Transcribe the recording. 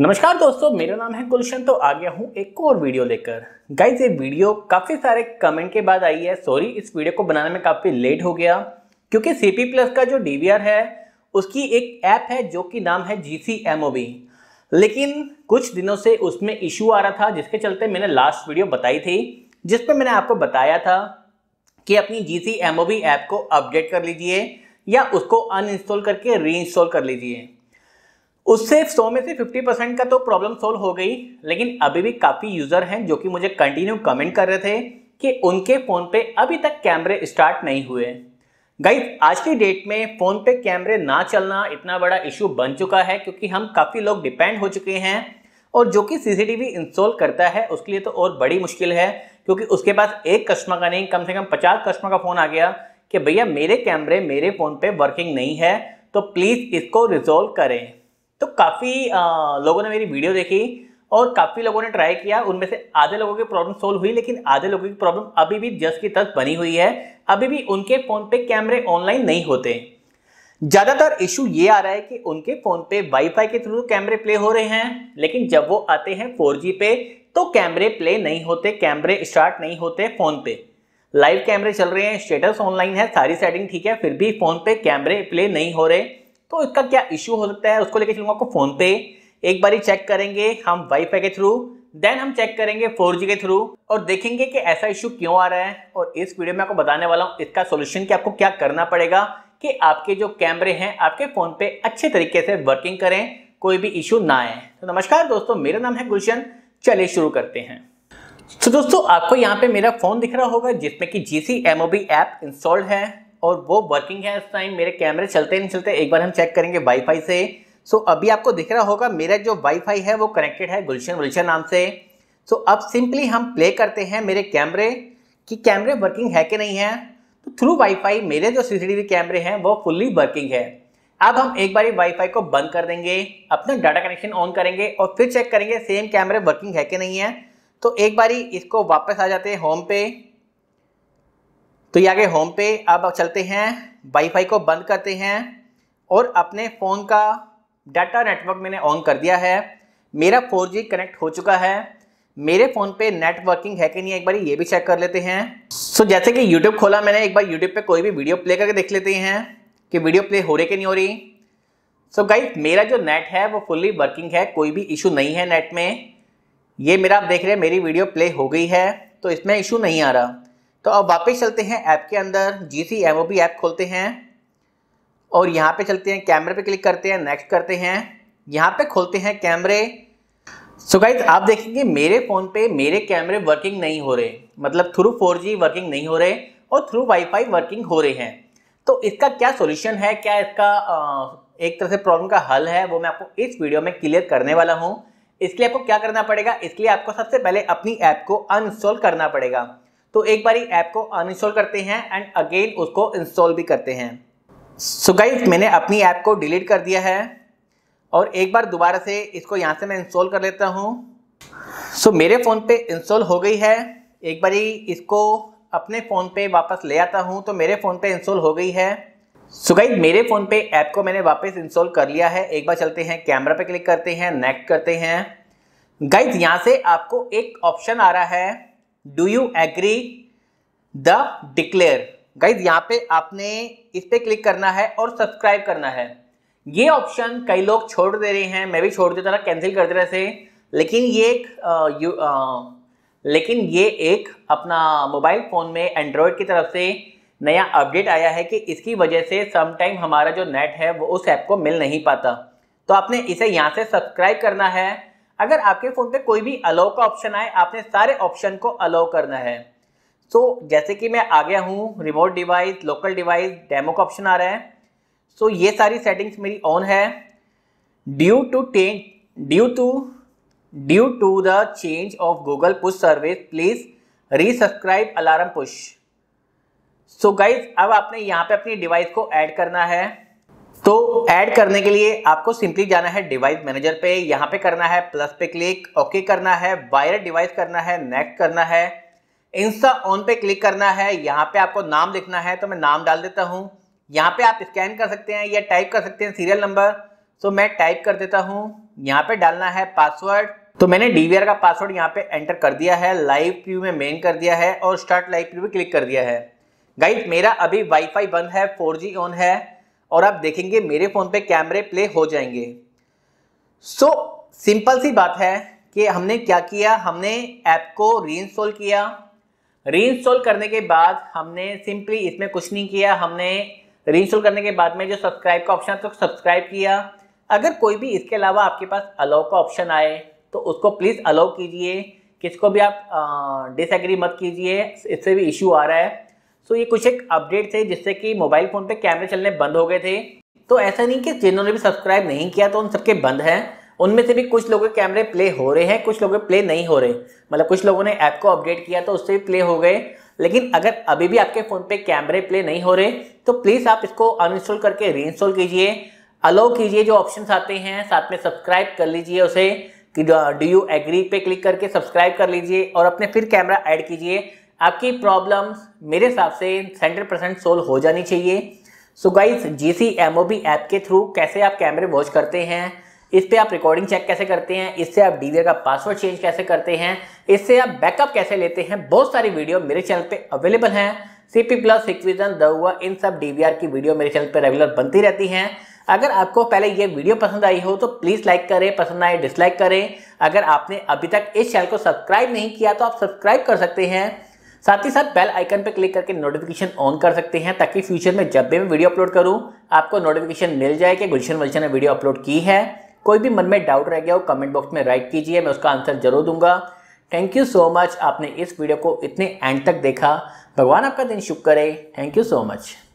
नमस्कार दोस्तों मेरा नाम है गुलशन तो आ गया हूँ एक और वीडियो लेकर गाइज ये वीडियो काफ़ी सारे कमेंट के बाद आई है सॉरी इस वीडियो को बनाने में काफ़ी लेट हो गया क्योंकि सी पी प्लस का जो डी है उसकी एक ऐप है जो कि नाम है जी सी एम ओ लेकिन कुछ दिनों से उसमें इशू आ रहा था जिसके चलते मैंने लास्ट वीडियो बताई थी जिसपे मैंने आपको बताया था कि अपनी G C M O app को अपडेट कर लीजिए या उसको अनइंस्टॉल करके रीइंस्टॉल कर लीजिए उससे 100 में से 50 परसेंट का तो प्रॉब्लम सोल्व हो गई लेकिन अभी भी काफ़ी यूज़र हैं जो कि मुझे कंटिन्यू कमेंट कर रहे थे कि उनके फ़ोन पे अभी तक कैमरे स्टार्ट नहीं हुए गाइज आज की डेट में फ़ोन पे कैमरे ना चलना इतना बड़ा इशू बन चुका है क्योंकि हम काफ़ी लोग डिपेंड हो चुके हैं और जो कि सीसीटीवी इंस्टॉल करता है उसके लिए तो और बड़ी मुश्किल है क्योंकि उसके पास एक कस्टमर का नहीं कम से कम पचास कस्टमर का फ़ोन आ गया कि भैया मेरे कैमरे मेरे फ़ोन पे वर्किंग नहीं है तो प्लीज़ इसको रिजोल्व करें तो काफ़ी लोगों ने मेरी वीडियो देखी और काफ़ी लोगों ने ट्राई किया उनमें से आधे लोगों की प्रॉब्लम सोल्व हुई लेकिन आधे लोगों की प्रॉब्लम अभी भी जस की तस बनी हुई है अभी भी उनके फ़ोन पे कैमरे ऑनलाइन नहीं होते ज़्यादातर इशू ये आ रहा है कि उनके फ़ोन पे वाईफाई के थ्रू कैमरे प्ले हो रहे हैं लेकिन जब वो आते हैं फोर पे तो कैमरे प्ले नहीं होते कैमरे स्टार्ट नहीं होते फ़ोन पे लाइव कैमरे चल रहे हैं स्टेटस ऑनलाइन है सारी सेटिंग ठीक है फिर भी फ़ोन पे कैमरे प्ले नहीं हो रहे तो इसका क्या इश्यू हो सकता है उसको लेकर चलूंगा आपको फोन पे एक बार चेक करेंगे हम वाईफाई के थ्रू देन हम चेक करेंगे 4G के थ्रू और देखेंगे कि ऐसा इश्यू क्यों आ रहा है और इस वीडियो में आपको बताने वाला हूँ इसका सोल्यूशन कि आपको क्या करना पड़ेगा कि आपके जो कैमरे हैं आपके फ़ोन पे अच्छे तरीके से वर्किंग करें कोई भी इशू ना आए तो नमस्कार दोस्तों मेरा नाम है गुलशन चलिए शुरू करते हैं तो दोस्तों आपको यहाँ पे मेरा फ़ोन दिख रहा होगा जिसमें कि G C M O B app installed है और वो वर्किंग है उस टाइम मेरे कैमरे चलते नहीं चलते एक बार हम चेक करेंगे वाईफाई से सो so, अभी आपको दिख रहा होगा मेरा जो वाईफाई है वो कनेक्टेड है गुलशन गुलशन नाम से सो so, अब सिंपली हम प्ले करते हैं मेरे कैमरे कि कैमरे वर्किंग है कि नहीं है तो थ्रू वाईफाई मेरे जो सी कैमरे हैं वो फुल्ली वर्किंग है अब हम एक बार वाईफाई को बंद कर देंगे अपना डाटा कनेक्शन ऑन करेंगे और फिर चेक करेंगे सेम कैमरे वर्किंग है कि नहीं है तो एक बारी इसको वापस आ जाते हैं होम पे तो ये आगे होम पे अब चलते हैं वाईफाई को बंद करते हैं और अपने फ़ोन का डाटा नेटवर्क मैंने ऑन कर दिया है मेरा 4G कनेक्ट हो चुका है मेरे फ़ोन पे नेटवर्किंग है कि नहीं एक बार ये भी चेक कर लेते हैं सो so, जैसे कि YouTube खोला मैंने एक बार YouTube पे कोई भी वीडियो प्ले करके देख लेते हैं कि वीडियो प्ले हो रही कि नहीं हो रही सो so, गाइस मेरा जो नेट है वो फुल्ली वर्किंग है कोई भी इशू नहीं है नेट में ये मेरा आप देख रहे हैं मेरी वीडियो प्ले हो गई है तो इसमें इशू नहीं आ रहा तो अब वापस चलते हैं ऐप के अंदर G C M O B app खोलते हैं और यहाँ पे चलते हैं कैमरे पे क्लिक करते हैं नेक्स्ट करते हैं यहाँ पे खोलते हैं कैमरे सो गाइज आप देखेंगे मेरे फ़ोन पे मेरे कैमरे वर्किंग नहीं हो रहे मतलब थ्रू 4G वर्किंग नहीं हो रहे और थ्रू वाईफाई वर्किंग हो रहे हैं तो इसका क्या सॉल्यूशन है क्या इसका एक तरह से प्रॉब्लम का हल है वो मैं आपको इस वीडियो में क्लियर करने वाला हूँ इसके लिए आपको क्या करना पड़ेगा इसके लिए आपको सबसे पहले अपनी ऐप को अनइंस्टॉल करना पड़ेगा तो एक बार ऐप को अनइंस्टॉल करते हैं एंड अगेन उसको इंस्टॉल भी करते हैं सो so गाइज मैंने अपनी ऐप को डिलीट कर दिया है और एक बार दोबारा से इसको यहाँ से मैं इंस्टॉल कर लेता हूँ सो so, मेरे फ़ोन पे इंस्टॉल हो गई है एक बार इसको अपने फ़ोन पे वापस ले आता हूँ तो मेरे फ़ोन पे इंस्टॉल हो गई है सो so गाइज मेरे फ़ोन पे ऐप को मैंने वापस इंस्टॉल कर लिया है एक बार चलते हैं कैमरा पे क्लिक करते हैं नेक्स्ट करते हैं गाइज यहाँ से आपको एक ऑप्शन आ रहा है do you agree the declare guys यहाँ पे आपने इस पर क्लिक करना है और सब्सक्राइब करना है ये ऑप्शन कई लोग छोड़ दे रहे हैं मैं भी छोड़ देता था कैंसिल कर दे रहे थे लेकिन ये एक आ, यू, आ, लेकिन ये एक अपना मोबाइल फ़ोन में एंड्रॉयड की तरफ से नया अपडेट आया है कि इसकी वजह से समटाइम हमारा जो नेट है वो उस ऐप को मिल नहीं पाता तो आपने इसे यहाँ से सब्सक्राइब करना है अगर आपके फ़ोन पे कोई भी अलाउ का ऑप्शन आए आपने सारे ऑप्शन को अलाउ करना है सो so, जैसे कि मैं आ गया हूँ remote device local device demo का ऑप्शन आ रहा है सो so, ये सारी सेटिंग्स मेरी ऑन है due to change due to due to the change of Google push service please resubscribe alarm push so guys अब आपने यहाँ पे अपनी डिवाइस को ऐड करना है तो ऐड करने के लिए आपको सिंपली जाना है डिवाइस मैनेजर पे यहाँ पे करना है प्लस पे क्लिक ओके करना है वायर डिवाइस करना है नेक्स्ट करना है इंस्टा ऑन पे क्लिक करना है यहाँ पे आपको नाम लिखना है तो मैं नाम डाल देता हूँ यहाँ पे आप स्कैन कर सकते हैं या टाइप कर सकते हैं सीरियल नंबर तो मैं टाइप कर देता हूँ यहाँ पे डालना है पासवर्ड तो मैंने डी का पासवर्ड यहाँ पे एंटर कर दिया है लाइव प्यू में मेन कर दिया है और स्टार्ट लाइव प्यू में क्लिक कर दिया है गाइज मेरा अभी वाईफाई बंद है फोर ऑन है और आप देखेंगे मेरे फ़ोन पे कैमरे प्ले हो जाएंगे सो सिंपल सी बात है कि हमने क्या किया हमने ऐप को री किया री करने के बाद हमने सिंपली इसमें कुछ नहीं किया हमने री करने के बाद में जो सब्सक्राइब का ऑप्शन तो सब्सक्राइब किया अगर कोई भी इसके अलावा आपके पास अलाउ का ऑप्शन आए तो उसको प्लीज़ अलाउ कीजिए किसको भी आप डिसएग्री मत कीजिए इससे भी इश्यू आ रहा है सो ये कुछ एक अपडेट थे जिससे कि मोबाइल फ़ोन पे कैमरे चलने बंद हो गए थे तो ऐसा नहीं कि जिन्होंने भी सब्सक्राइब नहीं किया तो उन सबके बंद हैं उनमें से भी कुछ लोगों के कैमरे प्ले हो रहे हैं कुछ लोगों के प्ले नहीं हो रहे मतलब कुछ लोगों ने ऐप को अपडेट किया तो उससे भी प्ले हो गए लेकिन अगर अभी भी आपके फ़ोन पे कैमरे प्ले नहीं हो रहे तो प्लीज़ आप इसको अनइंस्टॉल करके रीइंस्टॉल कीजिए अलाउ कीजिए जो ऑप्शन आते हैं साथ में सब्सक्राइब कर लीजिए उसे कि डू यू एग्री पे क्लिक करके सब्सक्राइब कर लीजिए और अपने फिर कैमरा ऐड कीजिए आपकी प्रॉब्लम मेरे हिसाब से हंड्रेड परसेंट सोल्व हो जानी चाहिए so guys G C M O B app के थ्रू कैसे आप कैमरे वॉच करते हैं इस पर आप रिकॉर्डिंग चेक कैसे करते हैं इससे आप डी का पासवर्ड चेंज कैसे करते हैं इससे आप बैकअप कैसे लेते हैं बहुत सारी वीडियो मेरे चैनल पे अवेलेबल हैं सी पी प्लस इक्विजन दउआ इन सब डी की वीडियो मेरे चैनल पे रेगुलर बनती रहती हैं अगर आपको पहले ये वीडियो पसंद आई हो तो प्लीज़ लाइक करें पसंद आए डिसलाइक करें अगर आपने अभी तक इस चैनल को सब्सक्राइब नहीं किया तो आप सब्सक्राइब कर सकते हैं साथ ही साथ बेल आइकन पर क्लिक करके नोटिफिकेशन ऑन कर सकते हैं ताकि फ्यूचर में जब भी मैं वीडियो अपलोड करूँ आपको नोटिफिकेशन मिल जाए कि गुलशन वलशन ने वीडियो अपलोड की है कोई भी मन में डाउट रह गया हो कमेंट बॉक्स में राइट कीजिए मैं उसका आंसर जरूर दूंगा थैंक यू सो मच आपने इस वीडियो को इतने एंड तक देखा भगवान आपका दिन शुभ करे थैंक यू सो मच